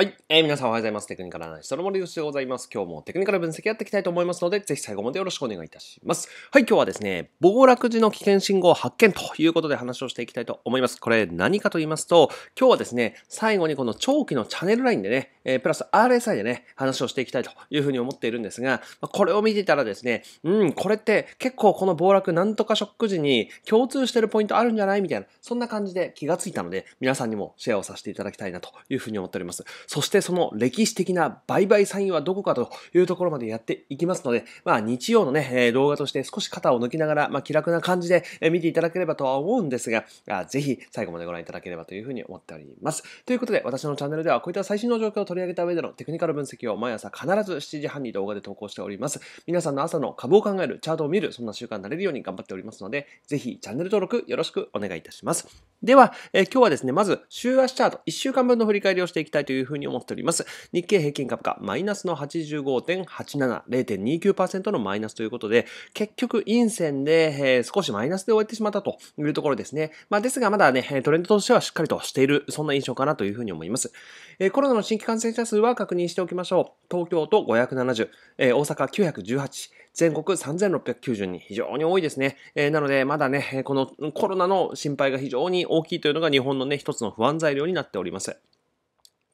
はい、えー、皆さんおはようございます。テクニカルアナリストの森吉でございます。今日もテクニカル分析やっていきたいと思いますので、ぜひ最後までよろしくお願いいたします。はい、今日はですね、暴落時の危険信号発見ということで話をしていきたいと思います。これ何かと言いますと、今日はですね、最後にこの長期のチャンネルラインでね、えー、プラス RSI でね、話をしていきたいというふうに思っているんですが、これを見ていたらですね、うん、これって結構この暴落なんとかショック時に共通してるポイントあるんじゃないみたいな、そんな感じで気がついたので、皆さんにもシェアをさせていただきたいなというふうに思っております。そしてその歴史的な売買サインはどこかというところまでやっていきますので、まあ日曜のね、動画として少し肩を抜きながら、まあ気楽な感じで見ていただければとは思うんですが、ぜひ最後までご覧いただければというふうに思っております。ということで、私のチャンネルではこういった最新の状況を取り上げた上でのテクニカル分析を毎朝必ず7時半に動画で投稿しております。皆さんの朝の株を考える、チャートを見る、そんな習慣になれるように頑張っておりますので、ぜひチャンネル登録よろしくお願いいたします。では、え今日はですね、まず週足チャート1週間分の振り返りをしていきたいというふうにに思っております。日経平均株価、マイナスの85.87、0.29%のマイナスということで、結局、陰線で、えー、少しマイナスで終えてしまったというところですね。まあ、ですが、まだね、トレンドとしてはしっかりとしている、そんな印象かなというふうに思います。えー、コロナの新規感染者数は確認しておきましょう。東京都570、えー、大阪918、全国3690人、非常に多いですね。えー、なので、まだね、このコロナの心配が非常に大きいというのが日本のね、一つの不安材料になっております。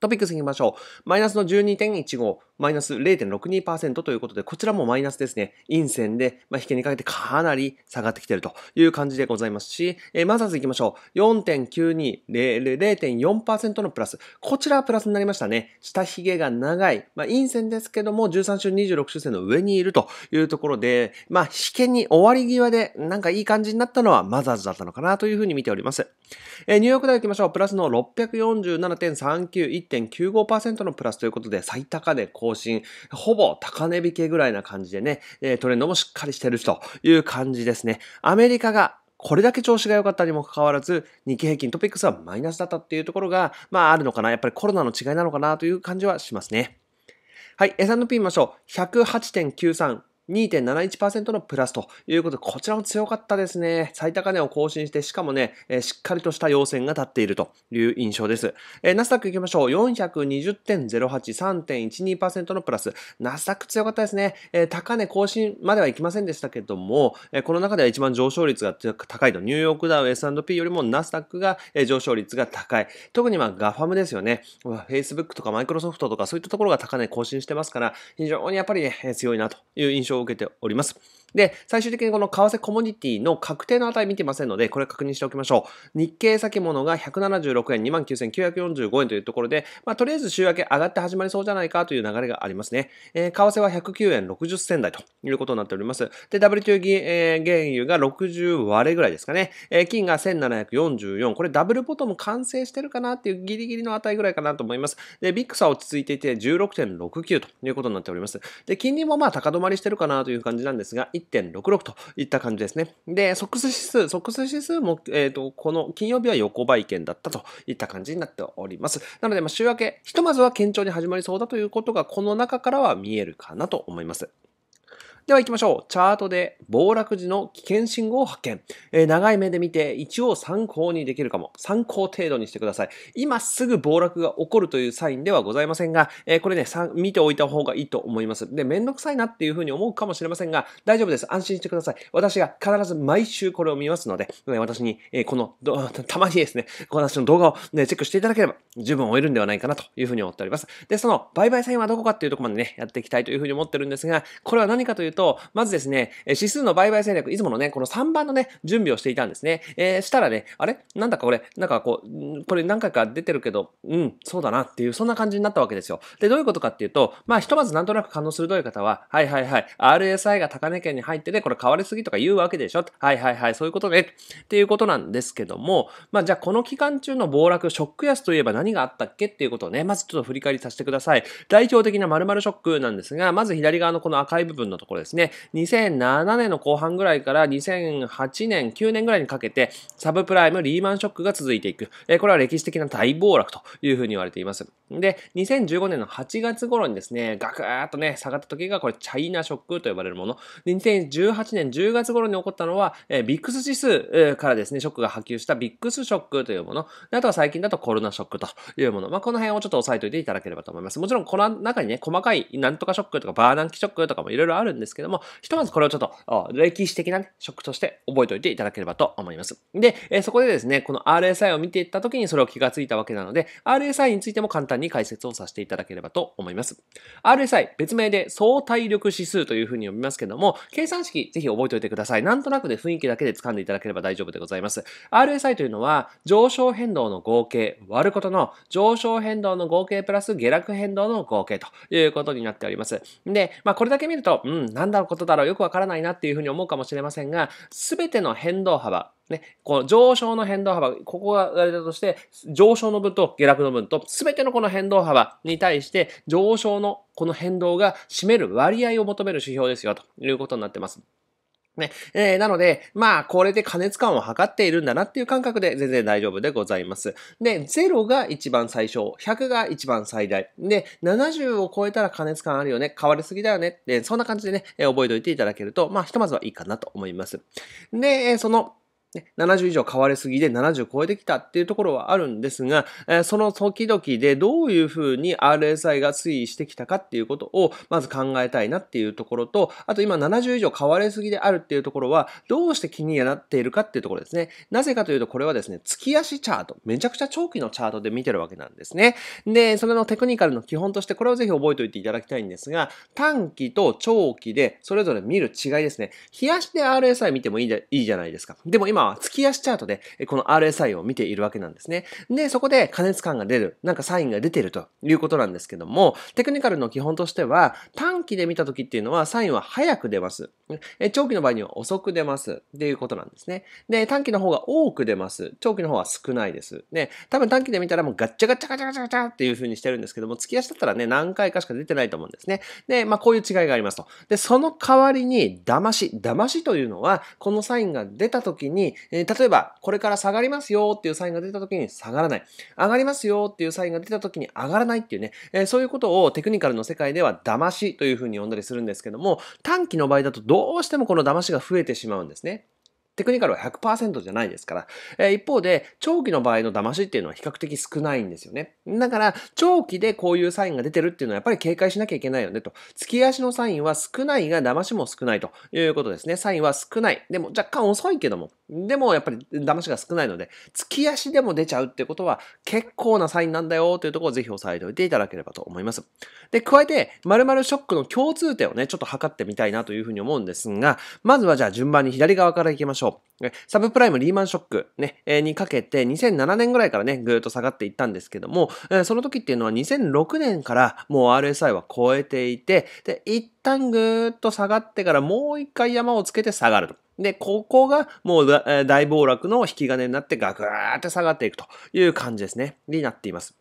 トピックスいきましょう。マイナスの12.15、マイナス0.62%ということで、こちらもマイナスですね。陰線で、まあ、引けにかけてかなり下がってきているという感じでございますし、えー、マザーズいきましょう。4.92、0.4%のプラス。こちらはプラスになりましたね。下髭が長い。まあ、陰線ですけども、13週、26週線の上にいるというところで、まあ、引けに終わり際で、なんかいい感じになったのはマザーズだったのかなというふうに見ております。えー、ニューヨークダウ行きましょう。プラスの647.39、6.95%のプラスということで、最高値更新、ほぼ高値引けぐらいな感じでね、トレンドもしっかりしてるという感じですね。アメリカがこれだけ調子が良かったにもかかわらず、日経平均トピックスはマイナスだったっていうところが、まああるのかな。やっぱりコロナの違いなのかなという感じはしますね。はい、S&P 見ましょう。108.93。2.71%のプラスということで、こちらも強かったですね。最高値を更新して、しかもね、えー、しっかりとした要線が立っているという印象です。えー、ナスダック行きましょう。420.08、3.12%のプラス。ナスダック強かったですね。えー、高値更新まではいきませんでしたけども、えー、この中では一番上昇率が高いと。ニューヨークダウ S&P よりもナスダックが上昇率が高い。特にまあ、ガファムですよね。Facebook とか Microsoft とかそういったところが高値更新してますから、非常にやっぱりね、強いなという印象を受けております。で、最終的にこの為替コモディティの確定の値見てませんので、これ確認しておきましょう。日経先物が176円、29,945円というところで、まあ、とりあえず週明け上がって始まりそうじゃないかという流れがありますね。えー、為替は109円60銭台ということになっております。で、WTO ー、原油が60割れぐらいですかね。えー、金が1744。これダブルボトム完成してるかなっていうギリギリの値ぐらいかなと思います。で、ビッグ差落ち着いていて16.69ということになっております。で、金利もまあ高止まりしてるかかなという感じなんですが、1.66といった感じですね。で、ソックス指数、ソックス指数も、えっ、ー、と、この金曜日は横ばい券だったといった感じになっております。なので、まあ、週明け、ひとまずは堅調に始まりそうだということが、この中からは見えるかなと思います。では行きましょう。チャートで暴落時の危険信号を発見。えー、長い目で見て一応参考にできるかも。参考程度にしてください。今すぐ暴落が起こるというサインではございませんが、えー、これね、見ておいた方がいいと思います。で、めんどくさいなっていうふうに思うかもしれませんが、大丈夫です。安心してください。私が必ず毎週これを見ますので、ね、私に、えー、この、たまにですね、この私の動画を、ね、チェックしていただければ十分終えるんではないかなというふうに思っております。で、その売買サインはどこかっていうところまでね、やっていきたいというふうに思ってるんですが、これは何かというとと、まずですね、指数の売買戦略、いつものね、この3番のね、準備をしていたんですね。えー、したらね、あれなんだかこれ、なんかこう、これ何回か出てるけど、うん、そうだなっていう、そんな感じになったわけですよ。で、どういうことかっていうと、まあ、ひとまずなんとなく感どういう方は、はいはいはい、RSI が高値圏に入ってて、これ変わりすぎとか言うわけでしょ。はいはいはい、そういうことね。っていうことなんですけども、まあ、じゃあこの期間中の暴落、ショック安といえば何があったっけっていうことをね、まずちょっと振り返りさせてください。代表的な〇〇ショックなんですが、まず左側のこの赤い部分のところです。ですね、2007年の後半ぐらいから2008年、9年ぐらいにかけて、サブプライム、リーマンショックが続いていく。えこれは歴史的な大暴落というふうに言われています。で、2015年の8月頃にですね、ガクーッとね、下がった時がこれ、チャイナショックと呼ばれるもの。で、2018年10月頃に起こったのは、えビックス指数からですね、ショックが波及したビックスショックというもの。あとは最近だとコロナショックというもの。まあ、この辺をちょっと押さえておいていただければと思います。もちろん、この中にね、細かいなんとかショックとかバーナンキショックとかもいろいろあるんですですけども、ひとまずこれをちょっと、歴史的なね、食として覚えておいていただければと思います。で、えそこでですね、この RSI を見ていった時にそれを気がついたわけなので、RSI についても簡単に解説をさせていただければと思います。RSI、別名で相対力指数というふうに呼びますけども、計算式ぜひ覚えておいてください。なんとなくで雰囲気だけで掴んでいただければ大丈夫でございます。RSI というのは、上昇変動の合計、割ることの上昇変動の合計プラス下落変動の合計ということになっております。で、まあこれだけ見ると、うん、何だことだろうよくわからないなっていうふうに思うかもしれませんが、すべての変動幅、ね、この上昇の変動幅、ここがあれだとして、上昇の分と下落の分と、すべてのこの変動幅に対して、上昇のこの変動が占める割合を求める指標ですよ、ということになってます。ね。えー、なので、まあ、これで加熱感を測っているんだなっていう感覚で全然大丈夫でございます。で、0が一番最小、100が一番最大。で、70を超えたら加熱感あるよね、変わりすぎだよね。で、そんな感じでね、覚えておいていただけると、まあ、ひとまずはいいかなと思います。で、その、ね、70以上変わりすぎで70超えてきたっていうところはあるんですが、えその時々でどういうふうに RSI が推移してきたかっていうことをまず考えたいなっていうところと、あと今70以上変わりすぎであるっていうところはどうして気になっているかっていうところですね。なぜかというとこれはですね、月足チャート、めちゃくちゃ長期のチャートで見てるわけなんですね。で、それのテクニカルの基本としてこれをぜひ覚えておいていただきたいんですが、短期と長期でそれぞれ見る違いですね。冷やしで RSI 見てもいいじゃないですか。でも今まあ、月足チャートで、この RSI を見ているわけなんですね。で、そこで加熱感が出る、なんかサインが出てるということなんですけども、テクニカルの基本としては、短期で見た時っていうのは、サインは早く出ます。長期の場合には遅く出ますっていうことなんですね。で、短期の方が多く出ます。長期の方は少ないです。ね、多分短期で見たらもうガッチャガチャガチャガチャガチャっていう風にしてるんですけども、月足だったらね、何回かしか出てないと思うんですね。で、まあこういう違いがありますと。で、その代わりに、騙し、騙しというのは、このサインが出た時にえ例えば、これから下がりますよっていうサインが出た時に下がらない。上がりますよっていうサインが出た時に上がらないっていうね、えそういうことをテクニカルの世界では騙しというふうに呼んだりするんですけども、短期の場合だとどうしてもこの騙しが増えてしまうんですね。テクニカルは100%じゃないですから、えー、一方で、長期の場合の騙しっていうのは比較的少ないんですよね。だから、長期でこういうサインが出てるっていうのはやっぱり警戒しなきゃいけないよねと。月足のサインは少ないが、騙しも少ないということですね。サインは少ない。でも若干遅いけども、でもやっぱり騙しが少ないので、月足でも出ちゃうってことは結構なサインなんだよというところをぜひ押さえておいていただければと思います。で、加えて、〇〇ショックの共通点をね、ちょっと測ってみたいなというふうに思うんですが、まずはじゃあ順番に左側から行きましょう。ょう。サブプライムリーマンショック、ね、にかけて2007年ぐらいからね、ぐーっと下がっていったんですけども、その時っていうのは2006年からもう RSI は超えていて、で、一旦ぐーっと下がってからもう一回山をつけて下がると。で、ここがもう大暴落の引き金になってガクーって下がっていくという感じですね。になっています。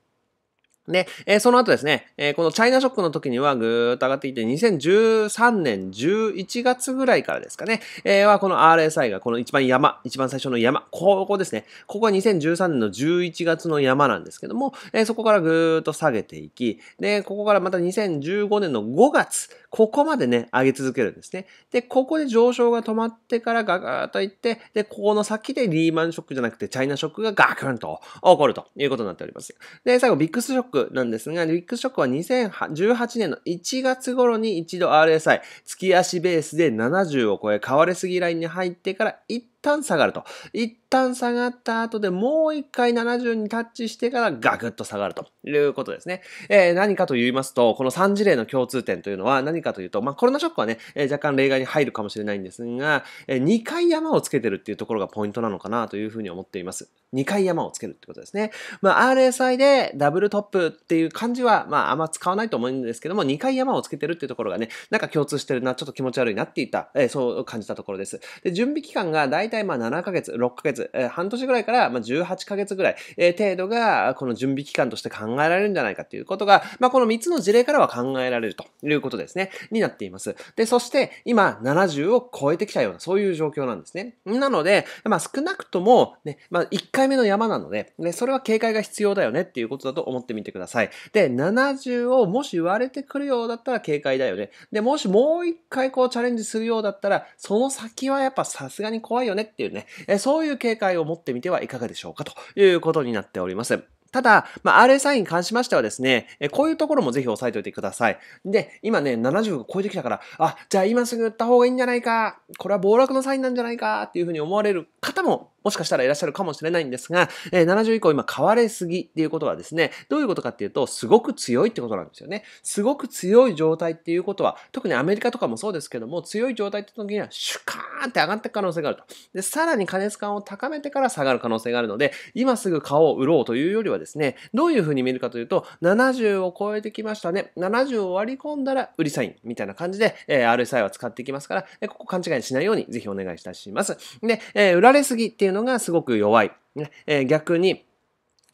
で、えー、その後ですね、えー、このチャイナショックの時にはぐーっと上がっていて、2013年11月ぐらいからですかね、えー、はこの RSI がこの一番山、一番最初の山、ここですね、ここは2013年の11月の山なんですけども、えそこからぐーっと下げていき、で、ここからまた2015年の5月、ここまでね、上げ続けるんですね。で、ここで上昇が止まってからガガーといって、で、ここの先でリーマンショックじゃなくてチャイナショックがガクンと起こるということになっております。で、最後ビックスショッククなんですが、ビッグショックは2018年の1月頃に一度 RSI、月足ベースで70を超え、変われすぎラインに入ってから一旦下がると。一旦下がった後でもう一回70にタッチしてからガクッと下がるということですね。えー、何かと言いますと、この3事例の共通点というのは何かというと、まあコロナショックはね、えー、若干例外に入るかもしれないんですが、えー、2回山をつけてるっていうところがポイントなのかなというふうに思っています。2回山をつけるってことですね。まあ RSI でダブルトップっていう漢字は、まああんま使わないと思うんですけども、2回山をつけてるっていうところがね、なんか共通してるな、ちょっと気持ち悪いなっていった、えー、そう感じたところです。で、準備期間が大体体まあ7ヶ月、6ヶ月、えー、半年ぐらいからまあ18ヶ月ぐらい、えー、程度がこの準備期間として考えられるんじゃないかということが、まあ、この3つの事例からは考えられるということですね、になっています。で、そして今70を超えてきたような、そういう状況なんですね。なので、まあ、少なくとも、ね、まあ、1回目の山なので、ね、それは警戒が必要だよねっていうことだと思ってみてください。で、70をもし言われてくるようだったら警戒だよね。で、もしもう1回こうチャレンジするようだったら、その先はやっぱさすがに怖いよねねっていうね、えそういう警戒を持ってみてはいかがでしょうかということになっております。ただ、まあ、RSI に関しましてはですね、えこういうところもぜひ押さえておいてください。で、今ね、70超えてきたから、あ、じゃあ今すぐ売った方がいいんじゃないか、これは暴落のサインなんじゃないかっていうふうに思われる方ももしかしたらいらっしゃるかもしれないんですが、えー、70以降今買われすぎっていうことはですね、どういうことかっていうと、すごく強いってことなんですよね。すごく強い状態っていうことは、特にアメリカとかもそうですけども、強い状態って時には、シュカーンって上がっていく可能性があると。で、さらに加熱感を高めてから下がる可能性があるので、今すぐ買おう、売ろうというよりはですね、どういうふうに見るかというと、70を超えてきましたね。70を割り込んだら売りサインみたいな感じで、えー、RSI は使っていきますから、えー、ここ勘違いしないようにぜひお願いいたします。で、えー、売られすぎっていうのがすごく弱い。ねえー、逆に、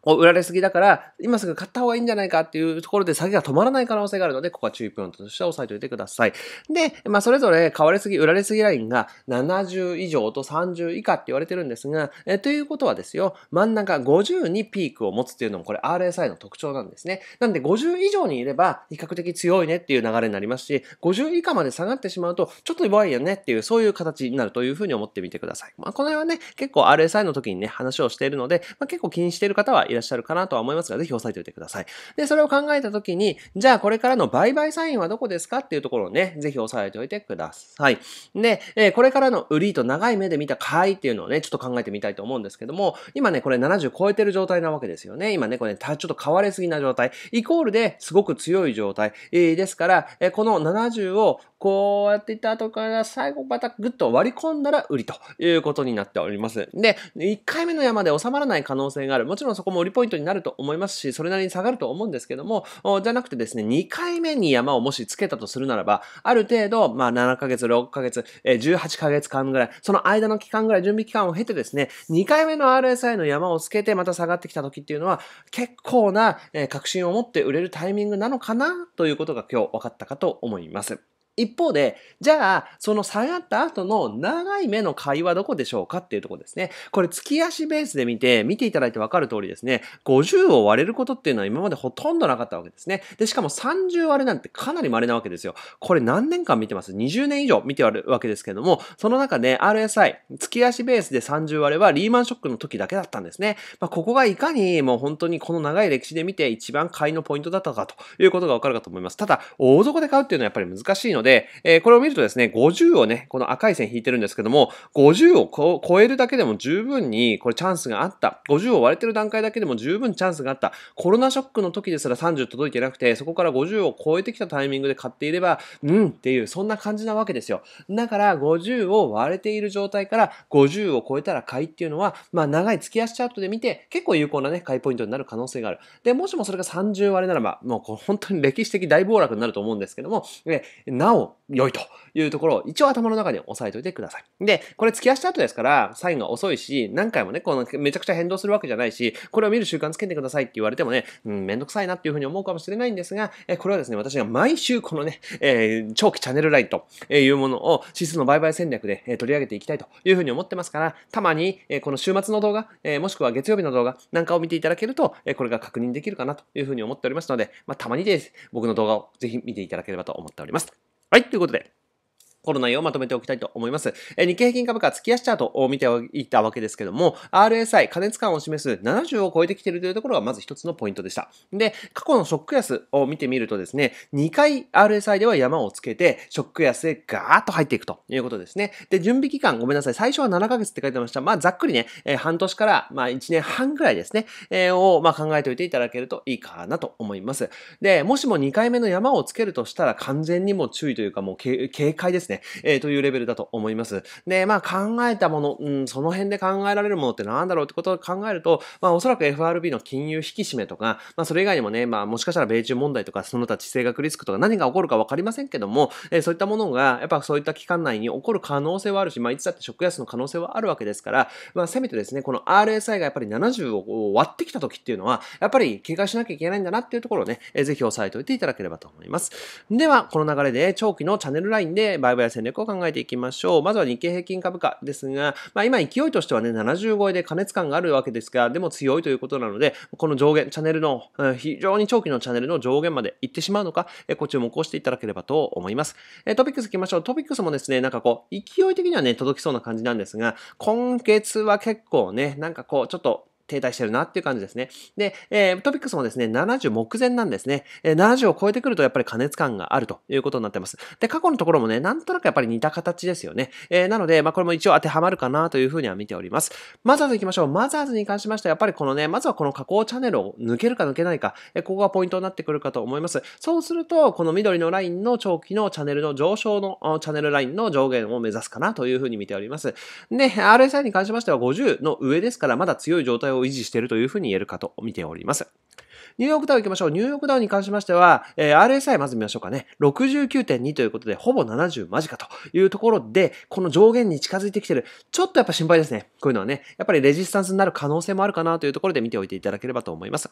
を売られすぎだから、今すぐ買った方がいいんじゃないかっていうところで下げが止まらない可能性があるので、ここは注意ポイントとして押さえておいてください。で、まあ、それぞれ買われすぎ、売られすぎラインが70以上と30以下って言われてるんですが、えということはですよ、真ん中50にピークを持つっていうのもこれ RSI の特徴なんですね。なんで50以上にいれば比較的強いねっていう流れになりますし、50以下まで下がってしまうと、ちょっと弱いよねっていう、そういう形になるというふうに思ってみてください。まあ、この辺はね、結構 RSI の時にね、話をしているので、まあ、結構気にしている方はいらっしゃるかなとは思いますが、ぜひ押さえておいてください。で、それを考えたときに、じゃあこれからの売買サインはどこですかっていうところをね、ぜひ押さえておいてください。で、えこれからの売りと長い目で見た買いっていうのをね、ちょっと考えてみたいと思うんですけども、今ね、これ70超えてる状態なわけですよね。今ね、これ、ね、ちょっと変われすぎな状態。イコールですごく強い状態。えですから、えこの70をこうやっていった後から最後またぐっと割り込んだら売りということになっております。で、1回目の山で収まらない可能性がある。もちろんそこも森ポイントになると思いますし、それなりに下がると思うんですけども、じゃなくてですね、2回目に山をもしつけたとするならば、ある程度、まあ、7ヶ月、6ヶ月、え18ヶ月間ぐらい、その間の期間ぐらい、準備期間を経てですね、2回目の RSI の山をつけて、また下がってきた時っていうのは、結構な、え確信を持って売れるタイミングなのかな、ということが今日分かったかと思います。一方で、じゃあ、その下がった後の長い目の会話どこでしょうかっていうとこですね。これ、月足ベースで見て、見ていただいてわかる通りですね、50を割れることっていうのは今までほとんどなかったわけですね。で、しかも30割れなんてかなり稀なわけですよ。これ何年間見てます ?20 年以上見てあるわけですけども、その中で RSI、月足ベースで30割れはリーマンショックの時だけだったんですね。まあ、ここがいかにもう本当にこの長い歴史で見て一番買いのポイントだったかということがわかるかと思います。ただ、大底で買うっていうのはやっぱり難しいので、で、えー、これを見るとですね、50をね、この赤い線引いてるんですけども、50を超えるだけでも十分にこれチャンスがあった。50を割れてる段階だけでも十分チャンスがあった。コロナショックの時ですら30届いてなくて、そこから50を超えてきたタイミングで買っていれば、うんっていう、そんな感じなわけですよ。だから、50を割れている状態から50を超えたら買いっていうのは、まあ、長い月足チャートで見て、結構有効なね、買いポイントになる可能性がある。で、もしもそれが30割れならば、もう本当に歴史的大暴落になると思うんですけども、ななお良いというところを一応頭の中に押さえておいてください。で、これ付き合した後ですから、サインが遅いし、何回もね、このめちゃくちゃ変動するわけじゃないし、これを見る習慣つけてくださいって言われてもね、うん、めんどくさいなっていうふうに思うかもしれないんですが、えこれはですね、私が毎週このね、えー、長期チャンネルラインというものを指数の売買戦略で、え取り上げていきたいというふうに思ってますから、たまに、えこの週末の動画、えもしくは月曜日の動画なんかを見ていただけると、えこれが確認できるかなというふうに思っておりますので、まあ、たまにです。僕の動画をぜひ見ていただければと思っております。はい、ということで。この内容をまとめておきたいと思います。え日経平均株価月足チャートを見ていたわけですけども、RSI 加熱感を示す70を超えてきているというところがまず一つのポイントでした。で、過去のショック安を見てみるとですね、2回 RSI では山をつけて、ショック安へガーッと入っていくということですね。で、準備期間、ごめんなさい、最初は7ヶ月って書いてました。まあ、ざっくりね、え半年から、まあ、1年半ぐらいですね、えを、ま考えておいていただけるといいかなと思います。で、もしも2回目の山をつけるとしたら完全にも注意というかもう警戒ですですね、えー、というレベルだと思います。で、まあ考えたもの、うん、その辺で考えられるものって何だろうってことを考えると、まあおそらく FRB の金融引き締めとか、まあそれ以外にもね、まあもしかしたら米中問題とか、その他地政学リスクとか何が起こるか分かりませんけども、えー、そういったものが、やっぱそういった期間内に起こる可能性はあるし、まあいつだって食安の可能性はあるわけですから、まあせめてですね、この RSI がやっぱり70を割ってきた時っていうのは、やっぱり警戒しなきゃいけないんだなっていうところをね、えー、ぜひ押さえておいていただければと思います。では、この流れで長期のチャンネルラインで売買株や戦略を考えていきましょう。まずは日経平均株価ですが、まあ、今勢いとしてはね、70超えで過熱感があるわけですが、でも強いということなので、この上限、チャンネルの、うん、非常に長期のチャンネルの上限まで行ってしまうのか、えご注目をしていただければと思います。えトピックス行きましょう。トピックスもですね、なんかこう、勢い的にはね、届きそうな感じなんですが、今月は結構ね、なんかこう、ちょっと、停滞してるなっていう感じですね。で、えー、トピックスもですね、70目前なんですね。えー、70を超えてくるとやっぱり過熱感があるということになってます。で、過去のところもね、なんとなくやっぱり似た形ですよね。えー、なので、まあ、これも一応当てはまるかなというふうには見ております。マザーズ行きましょう。マザーズに関しましては、やっぱりこのね、まずはこの加工チャンネルを抜けるか抜けないか、えー、ここがポイントになってくるかと思います。そうすると、この緑のラインの長期のチャンネルの上昇の、チャンネルラインの上限を目指すかなというふうに見ております。で、RSI に関しましては50の上ですから、まだ強い状態をを維持しているというふうに言えるかと見ております。ニューヨークダウ行きましょう。ニューヨークダウに関しましては、えー、RSI まず見ましょうかね。69.2ということで、ほぼ70間近というところで、この上限に近づいてきてる。ちょっとやっぱ心配ですね。こういうのはね。やっぱりレジスタンスになる可能性もあるかなというところで見ておいていただければと思います。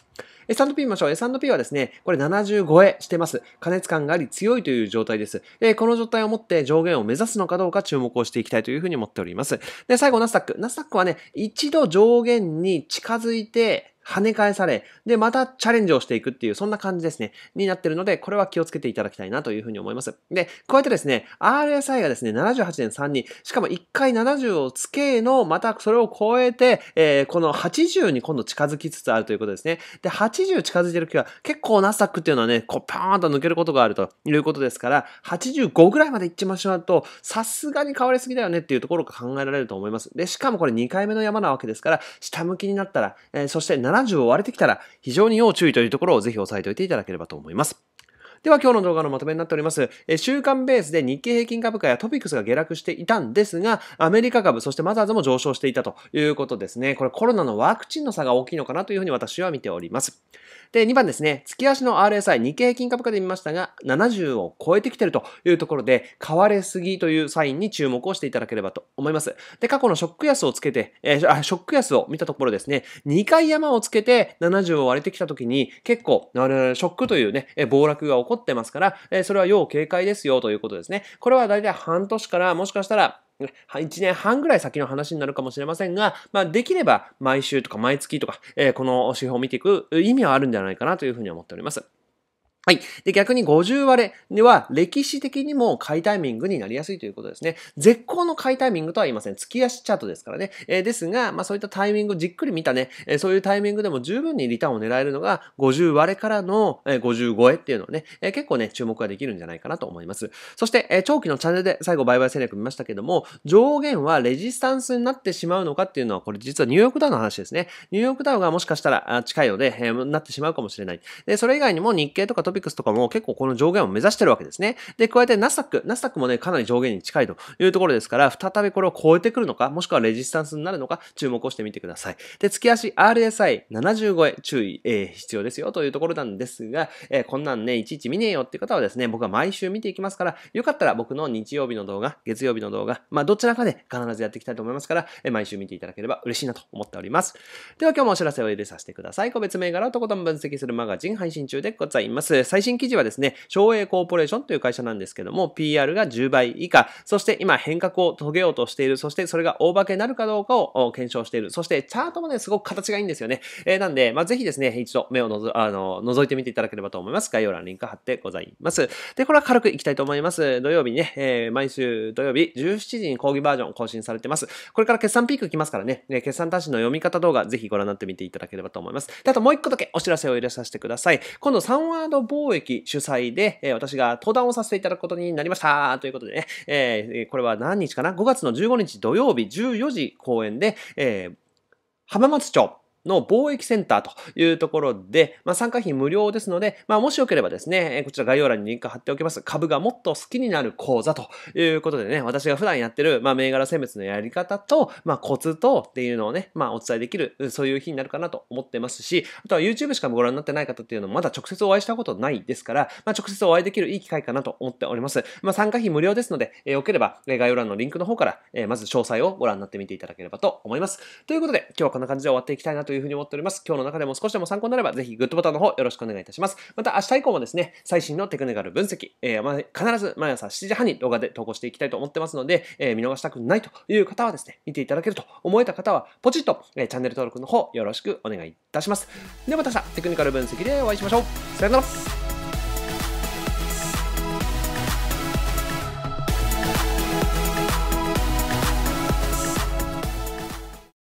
S&P 見ましょう。S&P はですね、これ7 5超してます。加熱感があり強いという状態です。で、この状態をもって上限を目指すのかどうか注目をしていきたいというふうに思っております。で、最後ナスダック。ナスダックはね、一度上限に近づいて、跳ね返され、で、またチャレンジをしていくっていう、そんな感じですね、になってるので、これは気をつけていただきたいなというふうに思います。で、こうやってですね、RSI がですね、78.3に、しかも1回70をつけの、またそれを超えて、えー、この80に今度近づきつつあるということですね。で、80近づいてる時は、結構ナスタックっていうのはね、こう、パーンと抜けることがあるということですから、85ぐらいまで行っちましまうと、さすがに変わりすぎだよねっていうところが考えられると思います。で、しかもこれ2回目の山なわけですから、下向きになったら、えー、そして70 70を割れてきたら非常に要注意というところをぜひ押さえておいていただければと思います。では今日の動画のまとめになっております。え週間ベースで日経平均株価やトピックスが下落していたんですが、アメリカ株、そしてマザーズも上昇していたということですね。これコロナのワクチンの差が大きいのかなというふうに私は見ております。で、2番ですね、月足の RSI、日経金株価で見ましたが、70を超えてきてるというところで、買われすぎというサインに注目をしていただければと思います。で、過去のショック安をつけて、えー、あショック安を見たところですね、2回山をつけて70を割れてきた時に、結構、ショックというね、暴落が起こってますから、それは要警戒ですよということですね。これは大体半年から、もしかしたら、1年半ぐらい先の話になるかもしれませんが、まあ、できれば毎週とか毎月とか、えー、この指標を見ていく意味はあるんじゃないかなというふうに思っております。はい。で、逆に50割れでは、歴史的にも買いタイミングになりやすいということですね。絶好の買いタイミングとは言いません。月足チャートですからね。えー、ですが、まあそういったタイミング、じっくり見たね、えー、そういうタイミングでも十分にリターンを狙えるのが、50割れからの、え50超えっていうのをね、えー、結構ね、注目ができるんじゃないかなと思います。そして、えー、長期のチャンネルで最後売買戦略見ましたけども、上限はレジスタンスになってしまうのかっていうのは、これ実はニューヨークダウの話ですね。ニューヨークダウがもしかしたら近いので、えー、なってしまうかもしれない。で、それ以外にも日経とかトピピックスとかも結構この上限を目指してるわけですね。で、加えてナスダック、ナスダックもね、かなり上限に近いというところですから、再びこれを超えてくるのか、もしくはレジスタンスになるのか、注目をしてみてください。で、月足 RSI75 へ注意、えー、必要ですよというところなんですが、えー、こんなんね、いちいち見ねえよっていう方はですね、僕は毎週見ていきますから、よかったら僕の日曜日の動画、月曜日の動画、まあ、どちらかで必ずやっていきたいと思いますから、えー、毎週見ていただければ嬉しいなと思っております。では今日もお知らせを入れさせてください。個別銘柄をとことん分析するマガジン配信中でございます。最新記事はですね、省営コーポレーションという会社なんですけども、PR が10倍以下、そして今変革を遂げようとしている、そしてそれが大化けになるかどうかを検証している、そしてチャートもね、すごく形がいいんですよね。えー、なんで、まあ、ぜひですね、一度目をのぞ、あの、覗いてみていただければと思います。概要欄リンク貼ってございます。で、これは軽くいきたいと思います。土曜日にね、えー、毎週土曜日17時に講義バージョン更新されてます。これから決算ピーク来ますからね、ね決算端子の読み方動画、ぜひご覧になってみていただければと思います。で、あともう一個だけお知らせを入れさせてください。今度ンワードボ貿易主催で、え私が登壇をさせていただくことになりました。ということでね、えこれは何日かな ?5 月の15日土曜日14時公演で、え浜松町の貿易センターというところで、まあ、参加費無料ですので、まあ、もしよければですね、こちら概要欄にリンク貼っておきます。株がもっと好きになる講座ということでね、私が普段やってる、まあ、銘柄選別のやり方と、まあ、コツとっていうのをね、まあ、お伝えできる、そういう日になるかなと思ってますし、あとは YouTube しかご覧になってない方っていうのもまだ直接お会いしたことないですから、まあ、直接お会いできるいい機会かなと思っております。まあ、参加費無料ですので、えー、よければ、え概要欄のリンクの方から、えー、まず詳細をご覧になってみていただければと思います。ということで、今日はこんな感じで終わっていきたいなというというふうに思っております。今日の中でも少しでも参考になれば、ぜひグッドボタンの方よろしくお願いいたします。また明日以降もですね、最新のテクニカル分析、えー、必ず毎朝7時半に動画で投稿していきたいと思ってますので、えー、見逃したくないという方はですね、見ていただけると思えた方は、ポチッと、えー、チャンネル登録の方よろしくお願いいたします。ではまた明日、テクニカル分析でお会いしましょう。さよなら。